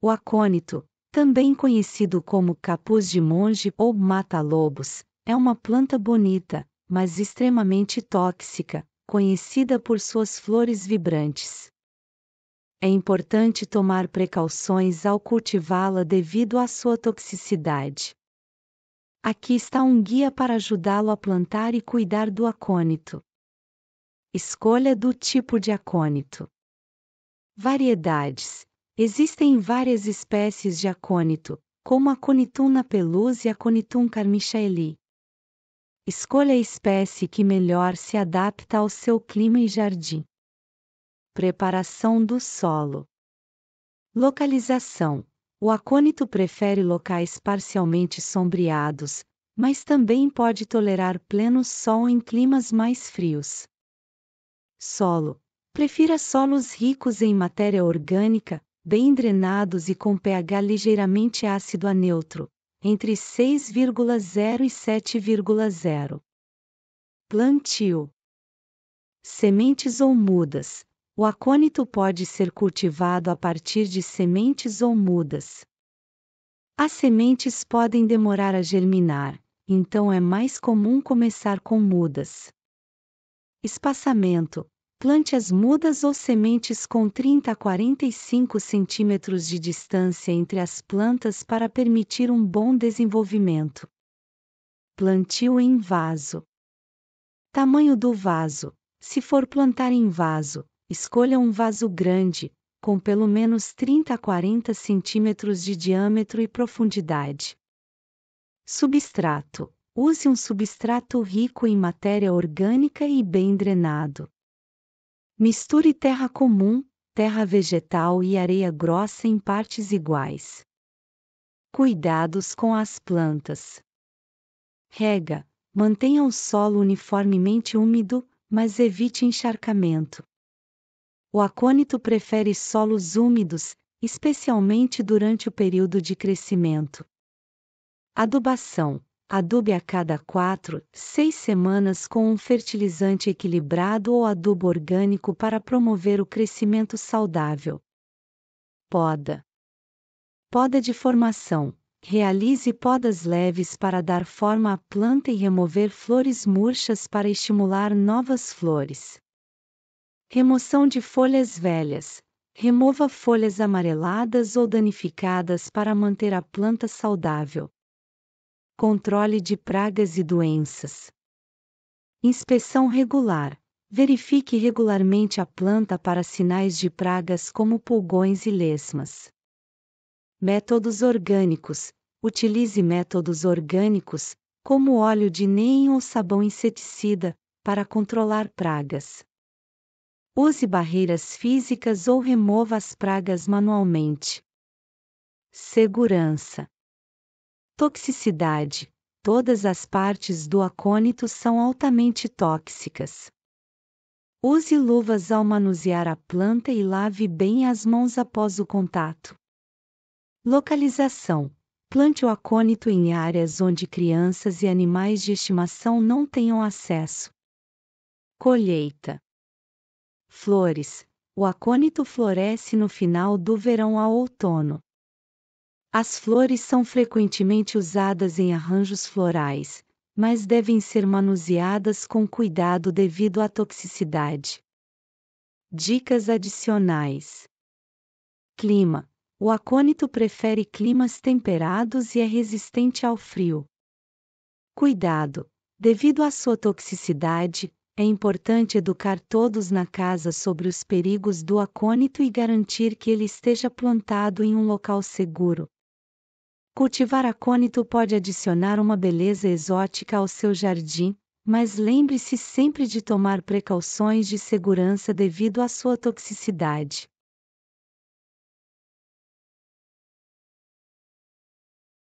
O acônito, também conhecido como capuz de monge ou mata-lobos, é uma planta bonita, mas extremamente tóxica, conhecida por suas flores vibrantes. É importante tomar precauções ao cultivá-la devido à sua toxicidade. Aqui está um guia para ajudá-lo a plantar e cuidar do acônito. Escolha do tipo de acônito. Variedades: Existem várias espécies de acônito, como a Conitum napelus e a Conitum carmichaeli. Escolha a espécie que melhor se adapta ao seu clima e jardim. Preparação do solo. Localização. O acônito prefere locais parcialmente sombreados, mas também pode tolerar pleno sol em climas mais frios. Solo. Prefira solos ricos em matéria orgânica, bem drenados e com pH ligeiramente ácido a neutro, entre 6,0 e 7,0. Plantio: Sementes ou mudas. O acônito pode ser cultivado a partir de sementes ou mudas. As sementes podem demorar a germinar, então é mais comum começar com mudas. Espaçamento: Plante as mudas ou sementes com 30 a 45 centímetros de distância entre as plantas para permitir um bom desenvolvimento. Plantio em vaso. Tamanho do vaso. Se for plantar em vaso, escolha um vaso grande, com pelo menos 30 a 40 centímetros de diâmetro e profundidade. Substrato. Use um substrato rico em matéria orgânica e bem drenado. Misture terra comum, terra vegetal e areia grossa em partes iguais. Cuidados com as plantas. Rega. Mantenha o solo uniformemente úmido, mas evite encharcamento. O acônito prefere solos úmidos, especialmente durante o período de crescimento. Adubação. Adube a cada quatro, seis semanas com um fertilizante equilibrado ou adubo orgânico para promover o crescimento saudável. Poda. Poda de formação. Realize podas leves para dar forma à planta e remover flores murchas para estimular novas flores. Remoção de folhas velhas. Remova folhas amareladas ou danificadas para manter a planta saudável controle de pragas e doenças. Inspeção regular. Verifique regularmente a planta para sinais de pragas como pulgões e lesmas. Métodos orgânicos. Utilize métodos orgânicos, como óleo de neem ou sabão inseticida, para controlar pragas. Use barreiras físicas ou remova as pragas manualmente. Segurança. Toxicidade: Todas as partes do acônito são altamente tóxicas. Use luvas ao manusear a planta e lave bem as mãos após o contato. Localização: Plante o acônito em áreas onde crianças e animais de estimação não tenham acesso. Colheita: Flores: O acônito floresce no final do verão ao outono. As flores são frequentemente usadas em arranjos florais, mas devem ser manuseadas com cuidado devido à toxicidade. Dicas adicionais: Clima: O acônito prefere climas temperados e é resistente ao frio. Cuidado: Devido à sua toxicidade, é importante educar todos na casa sobre os perigos do acônito e garantir que ele esteja plantado em um local seguro, Cultivar acônito pode adicionar uma beleza exótica ao seu jardim, mas lembre-se sempre de tomar precauções de segurança devido à sua toxicidade.